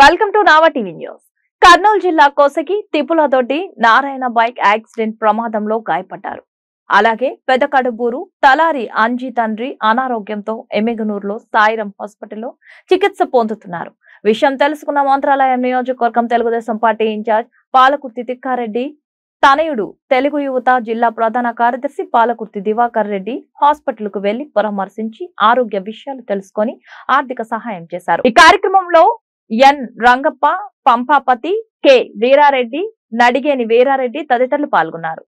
welcome to Nava TV news Kurnool జిల్లా కోసకి Tipuladoddi Narayana bike accident ప్రమాదంలో గాయపడ్డారు అలాగే పెదకడుబూరు తలారి అంజీ తండ్రి అనారోగ్యంతో ఎమ్మెగనూరులో సాయిరం హాస్పిటల్లో చికిత్స పొందుతున్నారు విషయం తెలుసుకున్న మంత్రాలయం నియోజకవర్గం తెలుగుదేశం పార్టీ ఇన్ఛార్జ్ పాలకుర్తి తిక్కారెడ్డి తనయుడు తెలుగు యువత జిల్లా ప్రధాన కార్యదర్శి పాలకుర్తి దివాకర్ రెడ్డి హాస్పిటల్కు వెళ్లి పరామర్శించి ఆరోగ్య విషయాలు తెలుసుకొని ఆర్థిక సహాయం చేశారు ఈ కార్యక్రమంలో ఎన్ రంగప్ప పంపాపతి కె వీరారెడ్డి నడిగేని వీరారెడ్డి తదితరులు పాల్గొన్నారు